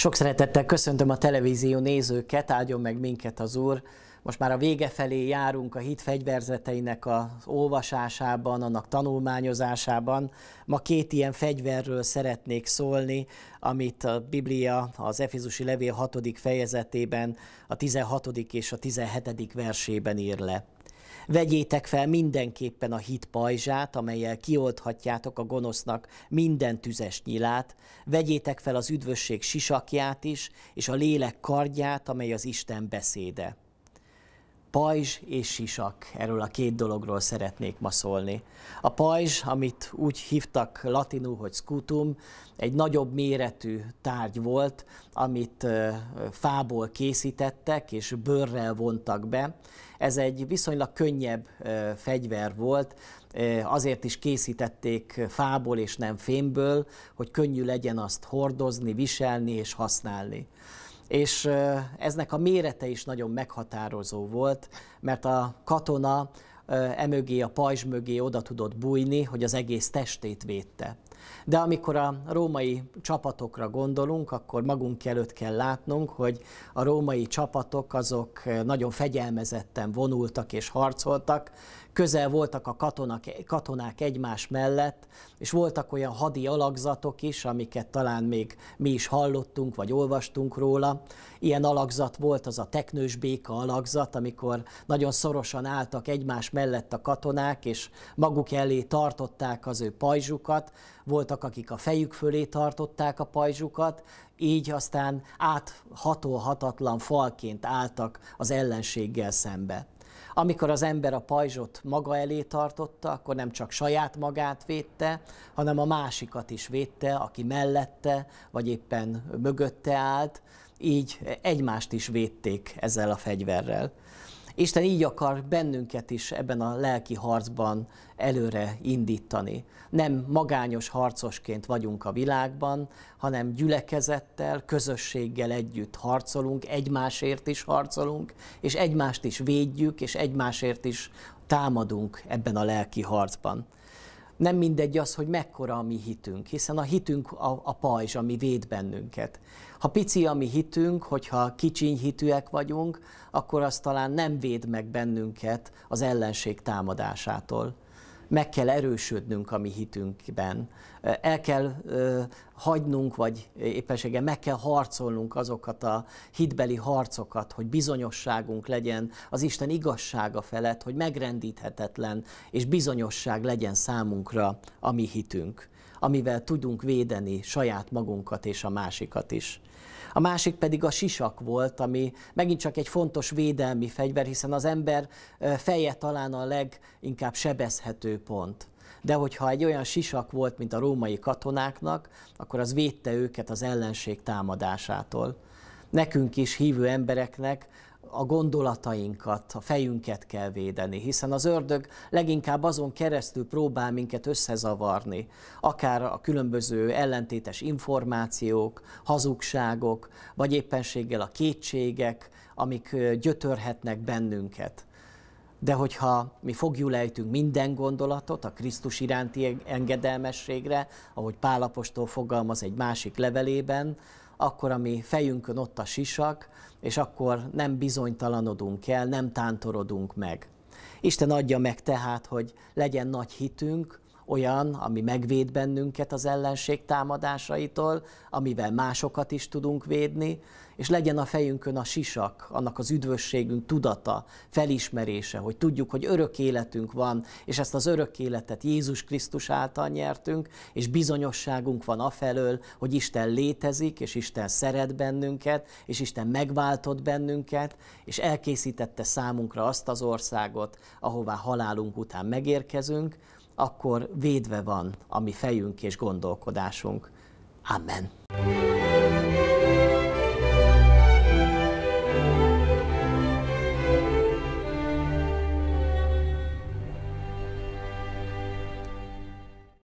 Sok szeretettel köszöntöm a televízió nézőket, áldjon meg minket az Úr. Most már a vége felé járunk a hit fegyverzeteinek az olvasásában, annak tanulmányozásában. Ma két ilyen fegyverről szeretnék szólni, amit a Biblia az Efizusi Levél 6. fejezetében, a 16. és a 17. versében ír le. Vegyétek fel mindenképpen a hit pajzsát, amelyel kiolthatjátok a gonosznak minden tüzes nyilát, vegyétek fel az üdvösség sisakját is, és a lélek kardját, amely az Isten beszéde. Pajzs és sisak, erről a két dologról szeretnék ma szólni. A pajzs, amit úgy hívtak latinul, hogy scutum, egy nagyobb méretű tárgy volt, amit fából készítettek és bőrrel vontak be. Ez egy viszonylag könnyebb fegyver volt, azért is készítették fából és nem fémből, hogy könnyű legyen azt hordozni, viselni és használni és eznek a mérete is nagyon meghatározó volt, mert a katona emögé, a pajzs mögé oda tudott bújni, hogy az egész testét védte. De amikor a római csapatokra gondolunk, akkor magunk előtt kell látnunk, hogy a római csapatok azok nagyon fegyelmezetten vonultak és harcoltak, közel voltak a katonak, katonák egymás mellett, és voltak olyan hadi alakzatok is, amiket talán még mi is hallottunk, vagy olvastunk róla. Ilyen alakzat volt az a teknős béka alakzat, amikor nagyon szorosan álltak egymás mellett a katonák, és maguk elé tartották az ő pajzsukat, voltak, akik a fejük fölé tartották a pajzsukat, így aztán áthatolhatatlan falként álltak az ellenséggel szembe. Amikor az ember a pajzsot maga elé tartotta, akkor nem csak saját magát védte, hanem a másikat is védte, aki mellette, vagy éppen mögötte állt, így egymást is védték ezzel a fegyverrel. Isten így akar bennünket is ebben a lelki harcban előre indítani. Nem magányos harcosként vagyunk a világban, hanem gyülekezettel, közösséggel együtt harcolunk, egymásért is harcolunk, és egymást is védjük, és egymásért is támadunk ebben a lelki harcban nem mindegy az, hogy mekkora a mi hitünk, hiszen a hitünk a, a pajzs, ami véd bennünket. Ha pici a mi hitünk, hogyha kicsiny hitűek vagyunk, akkor az talán nem véd meg bennünket az ellenség támadásától meg kell erősödnünk a mi hitünkben, el kell hagynunk, vagy éppenséggel meg kell harcolnunk azokat a hitbeli harcokat, hogy bizonyosságunk legyen az Isten igazsága felett, hogy megrendíthetetlen és bizonyosság legyen számunkra a mi hitünk amivel tudunk védeni saját magunkat és a másikat is. A másik pedig a sisak volt, ami megint csak egy fontos védelmi fegyver, hiszen az ember feje talán a leginkább sebezhető pont. De hogyha egy olyan sisak volt, mint a római katonáknak, akkor az védte őket az ellenség támadásától. Nekünk is, hívő embereknek a gondolatainkat, a fejünket kell védeni, hiszen az ördög leginkább azon keresztül próbál minket összezavarni, akár a különböző ellentétes információk, hazugságok, vagy éppenséggel a kétségek, amik gyötörhetnek bennünket. De hogyha mi fogjul ejtünk minden gondolatot a Krisztus iránti engedelmességre, ahogy Pálapostól fogalmaz egy másik levelében, akkor a mi fejünkön ott a sisak, és akkor nem bizonytalanodunk el, nem tántorodunk meg. Isten adja meg tehát, hogy legyen nagy hitünk, olyan, ami megvéd bennünket az ellenség támadásaitól, amivel másokat is tudunk védni, és legyen a fejünkön a sisak, annak az üdvösségünk tudata, felismerése, hogy tudjuk, hogy örök életünk van, és ezt az örök életet Jézus Krisztus által nyertünk, és bizonyosságunk van afelől, hogy Isten létezik, és Isten szeret bennünket, és Isten megváltott bennünket, és elkészítette számunkra azt az országot, ahová halálunk után megérkezünk, akkor védve van a mi fejünk és gondolkodásunk. Amen.